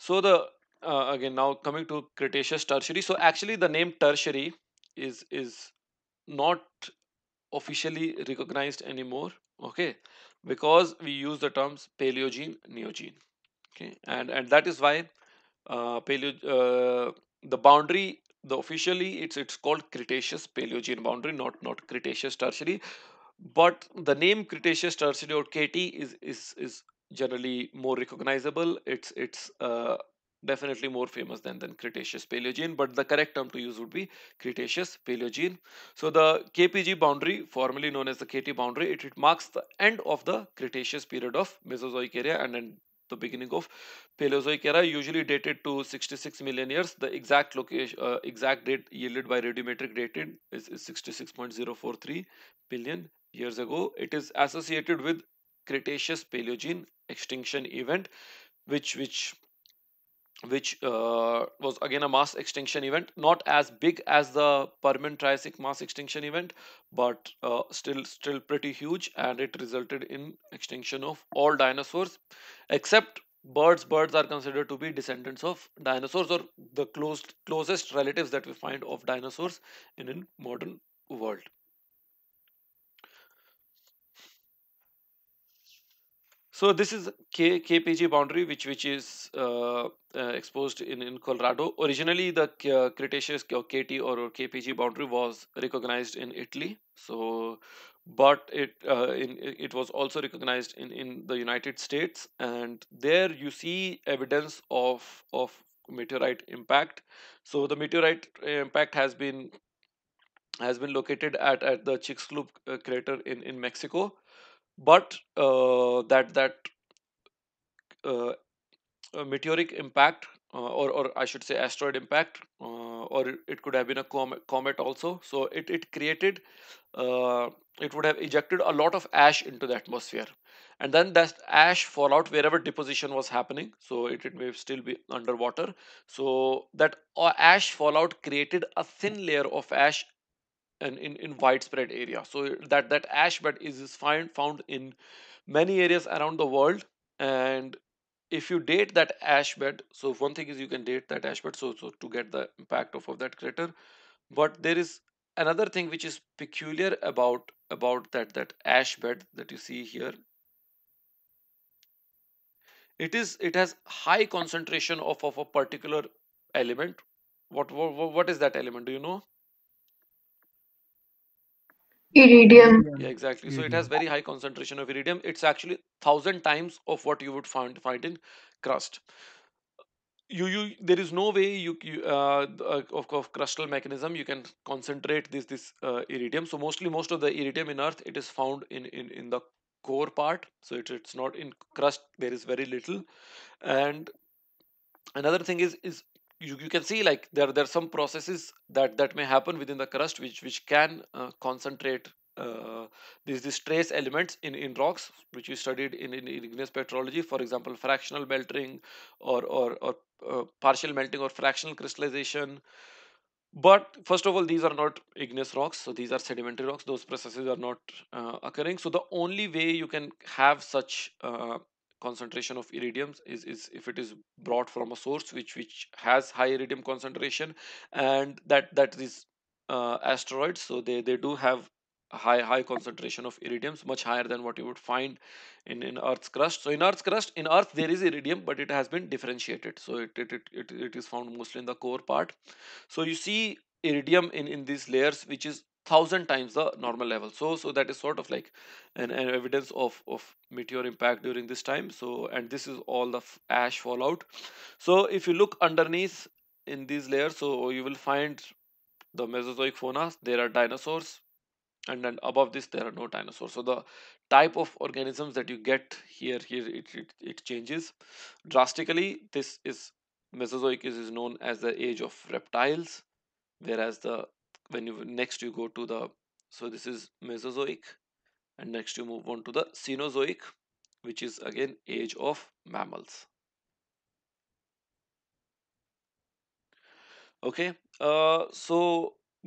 So the uh, again now coming to Cretaceous Tertiary. So actually the name Tertiary is is not officially recognized anymore. Okay, because we use the terms Paleogene, Neogene. Okay, and and that is why uh, Paleo uh, the boundary the officially it's it's called Cretaceous Paleogene boundary, not not Cretaceous Tertiary. But the name Cretaceous Tertiary or KT is is is generally more recognizable. It's it's uh, definitely more famous than than Cretaceous Paleogene, but the correct term to use would be Cretaceous Paleogene. So the KPG boundary, formerly known as the KT boundary, it, it marks the end of the Cretaceous period of Mesozoic era and then the beginning of Paleozoic era, usually dated to 66 million years. The exact location, uh, exact date yielded by radiometric dating is, is 66.043 billion years ago. It is associated with Cretaceous Paleogene extinction event which which which uh, was again a mass extinction event not as big as the Permian Triassic mass extinction event but uh, still still pretty huge and it resulted in extinction of all dinosaurs except birds birds are considered to be descendants of dinosaurs or the closest closest relatives that we find of dinosaurs in in modern world So this is K, KPG boundary which which is uh, uh, exposed in, in Colorado. Originally the K, uh, Cretaceous or KT or, KPG boundary was recognized in Italy. So but it uh, in, it was also recognized in, in the United States and there you see evidence of of meteorite impact. So the meteorite uh, impact has been has been located at, at the Chicxulub uh, crater in, in Mexico but uh, that that uh, meteoric impact uh, or, or I should say asteroid impact or it could have been a comet also so it, it created it would have ejected a lot of ash into the atmosphere and then that ash fallout wherever deposition was happening so it, it may still be underwater so that ash fallout created a thin layer of ash and in, in widespread area. So that, that ash bed is, is find, found in many areas around the world. And if you date that ash bed, so one thing is you can date that ash bed so, so to get the impact of, of that crater. But there is another thing which is peculiar about about that that ash bed that you see here it is it has high concentration of, of a particular element what, what what is that element do you know Iridium. Yeah, exactly. So it has very high concentration of iridium. It's actually thousand times of what you would find find in crust. You, you there is no way you, you uh, uh, of, of crustal mechanism you can concentrate this this uh, iridium so mostly most of the iridium in earth it is found in in, in the core part so it, it's not in crust there is very little and another thing is is you, you can see like there there are some processes that that may happen within the crust which which can uh, concentrate uh, these these trace elements in in rocks which we studied in, in, in igneous petrology for example fractional melting or or, or uh, partial melting or fractional crystallization but first of all these are not igneous rocks so these are sedimentary rocks those processes are not uh, occurring so the only way you can have such uh, concentration of iridium is, is if it is brought from a source which which has high iridium concentration and that that is uh, asteroids so they they do have high high concentration of iridiums much higher than what you would find in in earth's crust so in earth's crust in earth there is iridium but it has been differentiated so it it, it, it, it is found mostly in the core part so you see iridium in in these layers which is thousand times the normal level so so that is sort of like an, an evidence of of meteor impact during this time so and this is all the ash fallout so if you look underneath in these layers so you will find the mesozoic fauna there are dinosaurs and then above this there are no dinosaurs so the type of organisms that you get here here it, it, it changes drastically this is mesozoic is, is known as the age of reptiles whereas the when you next you go to the so this is mesozoic and next you move on to the cenozoic which is again age of mammals okay uh, so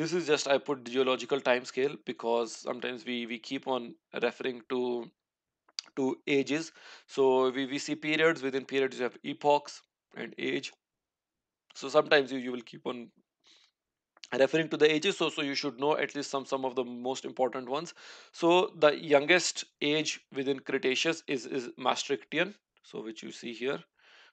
this is just i put geological time scale because sometimes we we keep on referring to to ages so we, we see periods within periods you have epochs and age so sometimes you, you will keep on referring to the ages so so you should know at least some some of the most important ones so the youngest age within cretaceous is is maastrichtian so which you see here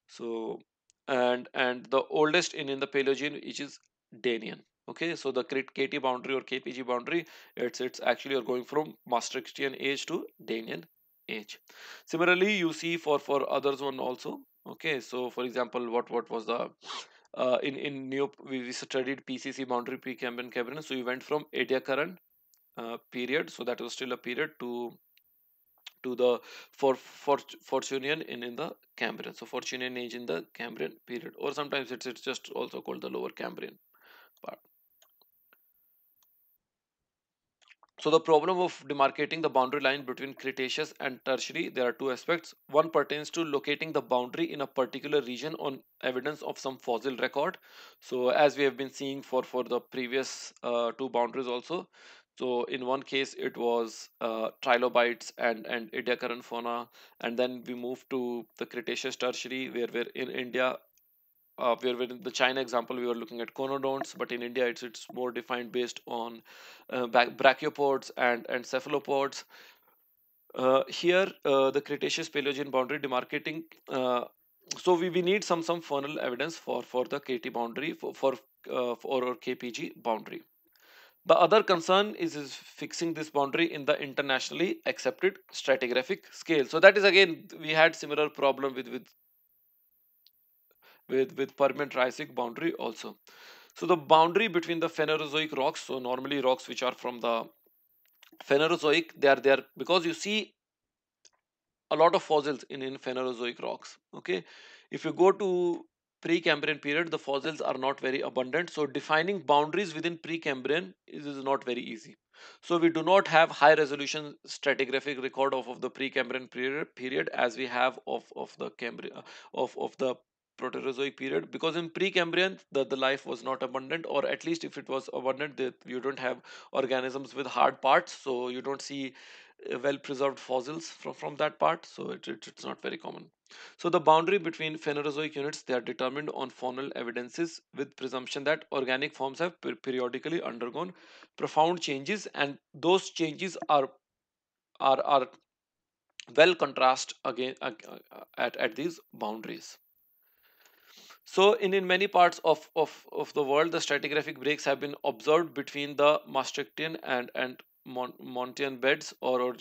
so and and the oldest in in the paleogene which is danian okay so the kt boundary or kpg boundary it's it's actually are going from maastrichtian age to danian age similarly you see for for others one also okay so for example what what was the uh, in in new we, studied pcc boundary precambrian cambrian so we went from Ediacaran current uh, period so that was still a period to to the for, for fortunian in in the cambrian so fortunian age in the cambrian period or sometimes it's it's just also called the lower cambrian part So the problem of demarcating the boundary line between Cretaceous and Tertiary, there are two aspects. One pertains to locating the boundary in a particular region on evidence of some fossil record. So as we have been seeing for, for the previous uh, two boundaries also. So in one case, it was uh, trilobites and, and Ediacaran fauna. And then we moved to the Cretaceous Tertiary where, where in India, uh, we're in the China example we were looking at conodonts, but in India it's it's more defined based on uh, brachiopods and and cephalopods. Uh, here uh, the Cretaceous Paleogene boundary demarcating. Uh, so we, we need some some funnel evidence for for the KT boundary for for, uh, for or KPG boundary. The other concern is, is fixing this boundary in the internationally accepted stratigraphic scale. So that is again, we had similar problem with, with with, with Permian Triassic boundary also. So the boundary between the Phanerozoic rocks, so normally rocks which are from the Phanerozoic, they are there because you see a lot of fossils in, in Phanerozoic rocks. Okay, if you go to Precambrian period, the fossils are not very abundant. So defining boundaries within Precambrian is, is not very easy. So we do not have high resolution stratigraphic record of, of the Precambrian period, period as we have of, of the Cambrian of, of the Proterozoic period because in Precambrian the, the life was not abundant or at least if it was abundant that you don't have organisms with hard parts so you don't see uh, well preserved fossils from, from that part so it, it, it's not very common. So the boundary between Phanerozoic units they are determined on faunal evidences with presumption that organic forms have per periodically undergone profound changes and those changes are are are well contrast again uh, at, at these boundaries. So in, in many parts of, of, of the world, the stratigraphic breaks have been observed between the Maastrichtian and, and Mon- Montian beds or, or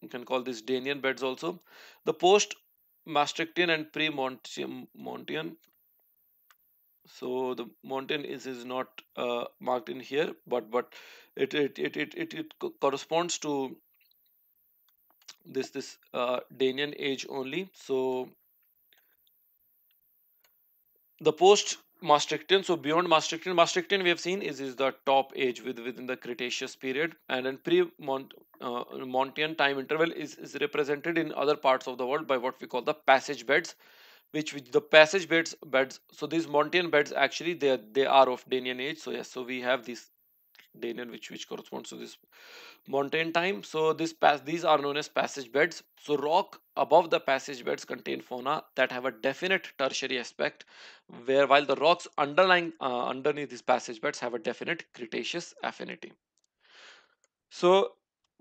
you can call these Danian beds also. The post Maastrichtian and pre Montian. So the Montian is, is not uh, marked in here, but but it it, it, it, it, it corresponds to this this uh, Danian age only. So the post Maastrichtian, so beyond Maastrichtian, Maastrichtian we have seen is, is the top age with, within the Cretaceous period, and in pre uh, Montian time interval is, is represented in other parts of the world by what we call the passage beds, which, which the passage beds beds. So these Montian beds actually they are, they are of Danian age. So yes, so we have these Danian, which which corresponds to this mountain time. So this pass these are known as passage beds. So rock above the passage beds contain fauna that have a definite tertiary aspect, where while the rocks underlying uh, underneath these passage beds have a definite Cretaceous affinity. So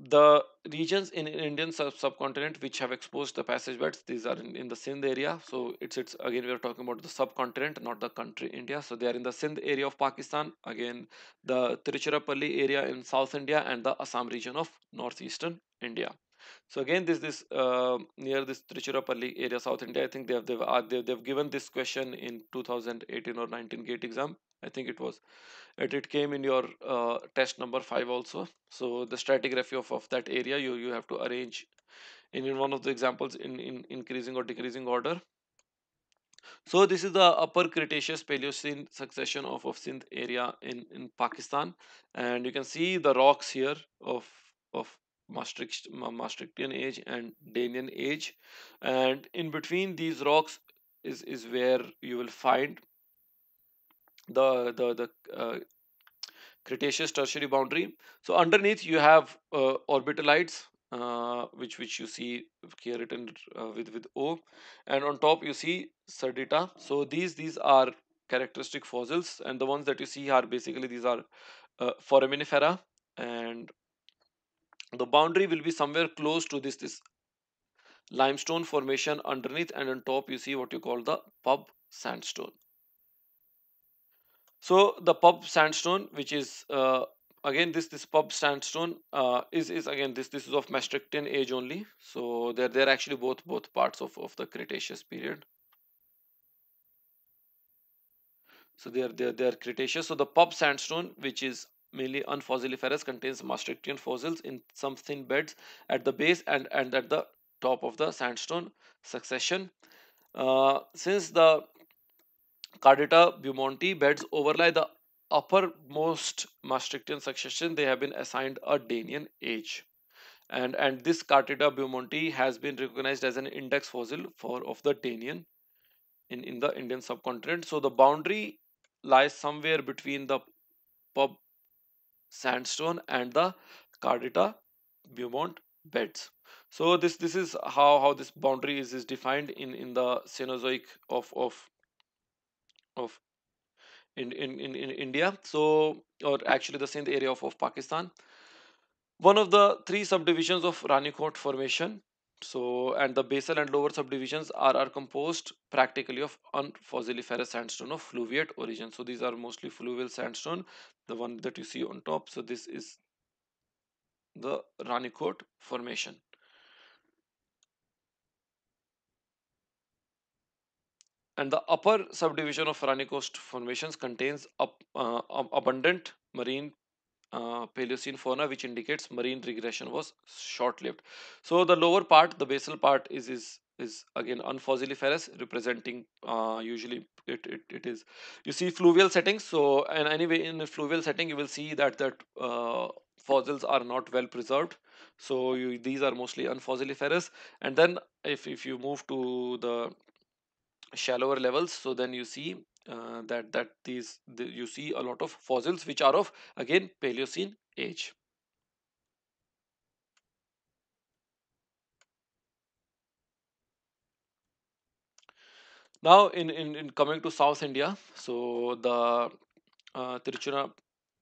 the regions in Indian sub- subcontinent which have exposed the passage beds, these are in, in, the Sindh area. So it's it's again we are talking about the subcontinent, not the country India. So they are in the Sindh area of Pakistan, again the Tiruchirappalli area in South India and the Assam region of northeastern India. So again, this this uh, near this Trichurapalli area, South India. I think they have they've uh, they've, they've given this question in 2018 or 19 GATE exam, I think it was it, it came in your uh, test number five also so the stratigraphy of, of that area you you have to arrange in, in one of the examples in, in increasing or decreasing order so this is the upper Cretaceous Paleocene succession of, of Sindh area in, in Pakistan and you can see the rocks here of of Maastricht, Maastrichtian age and Danian age and in between these rocks is, is where you will find the the the uh, Cretaceous tertiary boundary. So underneath you have uh, orbitalites, uh, which which you see here written uh, with with O, and on top you see cerdita. So these these are characteristic fossils, and the ones that you see are basically these are uh, foraminifera, and the boundary will be somewhere close to this this limestone formation underneath, and on top you see what you call the pub sandstone. So the pub sandstone, which is uh, again this this pub sandstone uh, is is again this this is of Maastrichtian age only. So they're they're actually both both parts of of the Cretaceous period. So they are they are, they are Cretaceous. So the pub sandstone, which is mainly unfossiliferous, contains Maastrichtian fossils in some thin beds at the base and and at the top of the sandstone succession. Uh, since the Cardita Bumonti beds overlie the uppermost Maastrichtian succession. They have been assigned a Danian age. And, and this Cardita Bumonti has been recognized as an index fossil for of the Danian in, in the Indian subcontinent. So the boundary lies somewhere between the Pub sandstone and the Cardita Beaumont beds. So this this is how how this boundary is, is defined in in the Cenozoic of of of in, in, in, in India, so or actually the Sindh area of, of Pakistan. One of the three subdivisions of Ranikot Formation. So and the basal and lower subdivisions are, are composed practically of unfossiliferous sandstone of fluviate origin. So these are mostly fluvial sandstone, the one that you see on top. So this is the Ranikot Formation. and the upper subdivision of Rani Coast formations contains up, uh, abundant marine uh, Paleocene fauna, which indicates marine regression was short-lived. So the lower part, the basal part, is is is again unfossiliferous, representing uh, usually it, it it is. You see fluvial settings. So and anyway, in fluvial setting, you will see that that uh, fossils are not well preserved so you, these are mostly unfossiliferous and then if, if you move to the shallower levels so then you see uh, that that these the, you see a lot of fossils which are of again paleocene age now in, in, in coming to south india so the uh,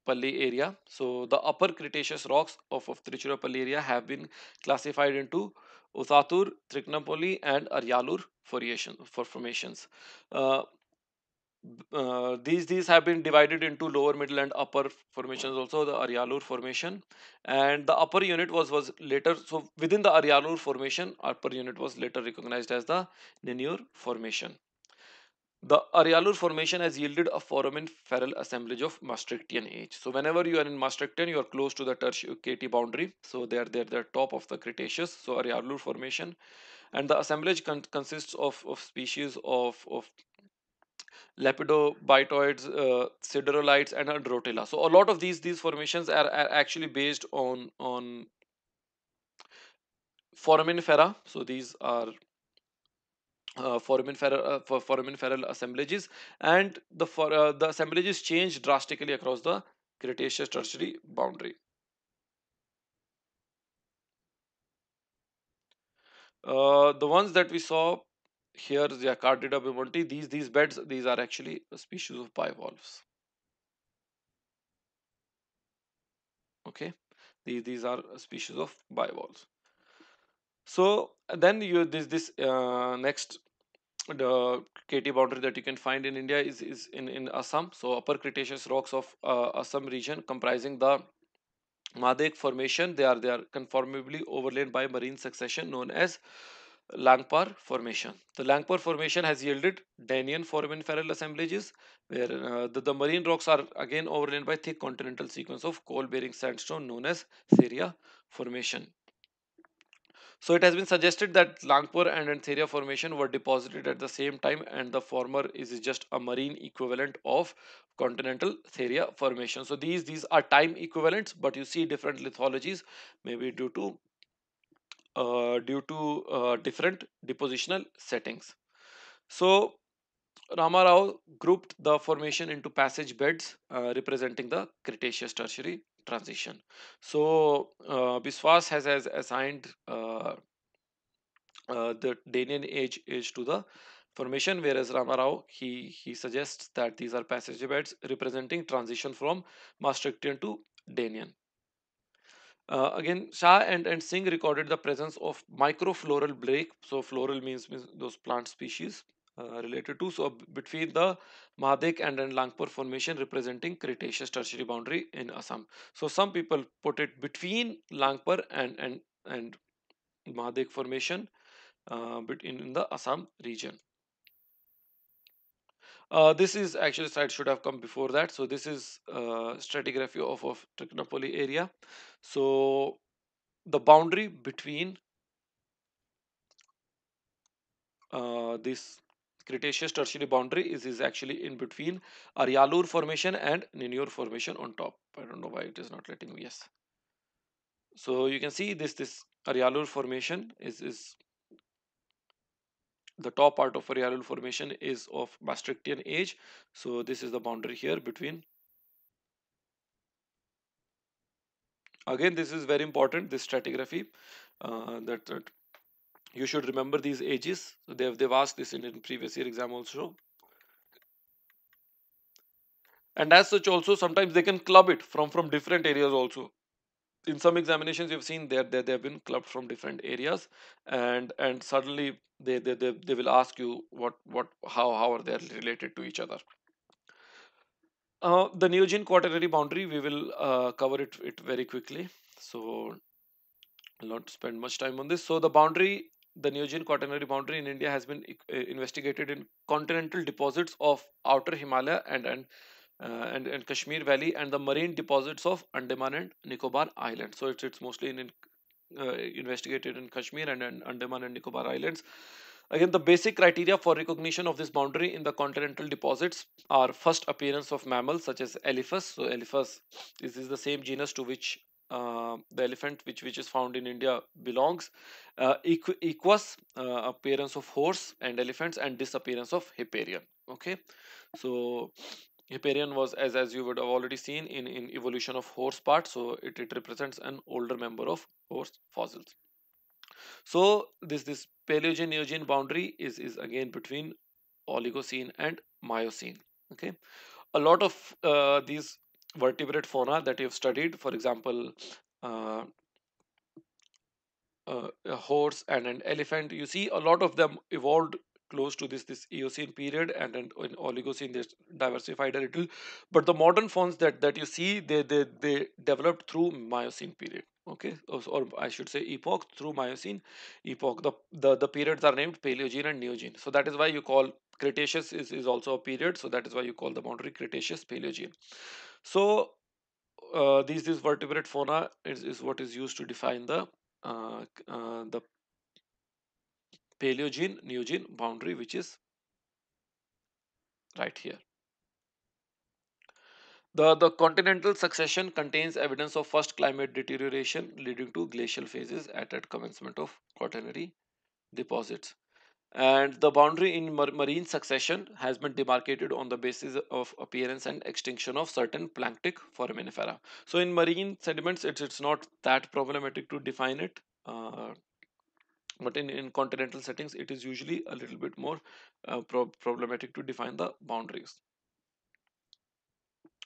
Pali area so the upper cretaceous rocks of, of Tiruchirappalli area have been classified into Usatur, Trichnopoly, and Aryalur for formations. Uh, uh, these these have been divided into lower middle and upper formations also the aryalur formation and the upper unit was was later so within the aryalur formation upper unit was later recognized as the ninur formation the Aryalur formation has yielded a foraminiferal assemblage of Maastrichtian age. So whenever you are in Maastrichtian, you are close to the Tertiary boundary. So they are there, the top of the Cretaceous. So Aryalur formation, and the assemblage con consists of of species of of lepidobitoids, uh, siderolites, and Androtilla. So a lot of these these formations are, are actually based on on foraminifera. So these are uh, foramen ferrule uh, for foramen ferrule assemblages and the for uh, the assemblages change drastically across the cretaceous tertiary boundary uh, the ones that we saw here the yeah, bimonti these these beds these are actually a species of bivalves okay these these are species of bivalves so then you this this uh, next the kt boundary that you can find in india is is in in assam so upper cretaceous rocks of uh, assam region comprising the Madek formation they are they are conformably overlain by marine succession known as Langpar formation. The Langpar formation has yielded Danian foramen assemblages where uh, the, the, marine rocks are again overlain by thick continental sequence of coal bearing sandstone known as Syria formation. So it has been suggested that Langpur and Antheria formation were deposited at the same time and the former is just a marine equivalent of continental Theria formation. So these, these are time equivalents but you see different lithologies maybe due to uh, due to uh, different depositional settings. So Rama Rao grouped the formation into passage beds uh, representing the Cretaceous Tertiary transition. So uh, Biswas has, has assigned uh, uh, the Danian age age to the formation, whereas Ramarao he he suggests that these are passage beds representing transition from Maastrichtian to Danian. Uh, again, Shah and, and Singh recorded the presence of microfloral break. So floral means, means those plant species uh, related to so between the Mahadik and then Langpur formation representing Cretaceous tertiary boundary in Assam. So some people put it between Langpur and and and Mahadik formation uh, in, the Assam region. Uh, this is actually site should have come before that. So this is uh, stratigraphy of, of Trichinopoly area. So the boundary between uh, this Cretaceous tertiary boundary is, is actually in between Aryalur formation and Ninur formation on top. I don't know why it is not letting me. Yes. So you can see this this Aryalur formation is, is the top part of Aryalur formation is of Maastrichtian age. So this is the boundary here between again this is very important this stratigraphy uh, that, that you should remember these ages so they've, they've asked this in in previous year exam also and as such also sometimes they can club it from from different areas also in some examinations you've seen that they, they've been clubbed from different areas and and suddenly they, they they they will ask you what what how how are they related to each other uh, the neogene quaternary boundary we will uh, cover it, it very quickly so not spend much time on this so the boundary the neogene quaternary boundary in India has been eh, investigated in continental deposits of outer Himalaya and and, uh, and, and Kashmir Valley and the marine deposits of Andaman and Nicobar Islands. So it's it's mostly in, in uh, investigated in Kashmir and, and Andaman and Nicobar Islands. Again, the basic criteria for recognition of this boundary in the continental deposits are first appearance of mammals such as Eliphas. So Eliphas, this is the same genus to which uh, the elephant which which is found in India belongs. Uh, equus, uh, appearance of horse and elephants, and disappearance of Hipparion. Okay, so Hipparion was as as you would have already seen in in evolution of horse part, so it it represents an older member of horse fossils. So this this Paleogene Neogene boundary is is again between Oligocene and Miocene. Okay, a lot of uh, these vertebrate fauna that you've studied, for example, uh, uh, a horse and an elephant, you see a lot of them evolved close to this this Eocene period, and then in Oligocene they diversified a little. But the modern forms that that you see, they they they developed through Miocene period. Okay, or, or I should say epoch through Miocene epoch. The, the the periods are named Paleogene and Neogene. So that is why you call Cretaceous is, is also a period. So that is why you call the boundary Cretaceous Paleogene. So uh, these these vertebrate fauna is, is what is used to define the uh, uh, the paleogene neogene boundary which is right here the the continental succession contains evidence of first climate deterioration leading to glacial phases at at commencement of quaternary deposits and the boundary in mar marine succession has been demarcated on the basis of appearance and extinction of certain planktic foraminifera so in marine sediments it's, it's not that problematic to define it uh, but in, in continental settings it is usually a little bit more uh, pro problematic to define the boundaries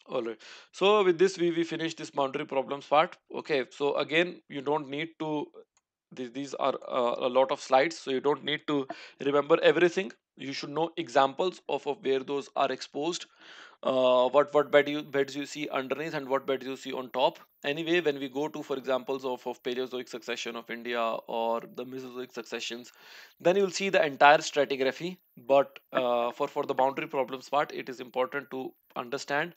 all right so with this we, we finish this boundary problems part okay so again you don't need to these, these are uh, a lot of slides so you don't need to remember everything you should know examples of, of where those are exposed uh, what what bed you, beds you see underneath and what beds you see on top anyway when we go to for examples of, of paleozoic succession of india or the mesozoic successions then you'll see the entire stratigraphy but uh, for for the boundary problems part it is important to understand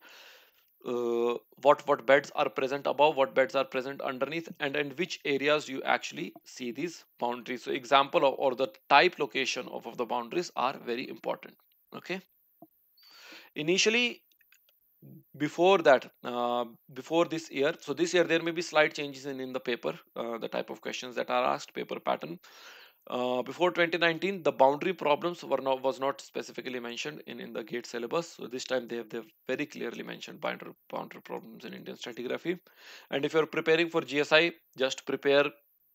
uh, what what beds are present above what beds are present underneath and in which areas you actually see these boundaries so example of, or the type location of, of the boundaries are very important okay initially before that uh, before this year so this year there may be slight changes in, in the paper uh, the type of questions that are asked paper pattern uh, before 2019, the boundary problems were not was not specifically mentioned in, in the GATE syllabus. So this time they have they have very clearly mentioned boundary boundary problems in Indian stratigraphy. And if you're preparing for GSI, just prepare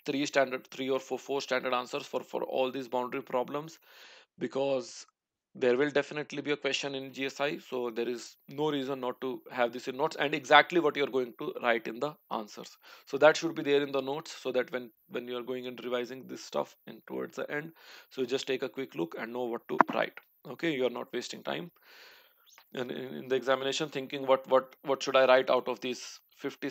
three standard three or four four standard answers for for all these boundary problems because there will definitely be a question in GSI. So there is no reason not to have this in notes and exactly what you're going to write in the answers. So that should be there in the notes so that when, when you're going and revising this stuff and towards the end, so just take a quick look and know what to write. Okay, you're not wasting time. And in, in the examination thinking what what what should I write out of these 50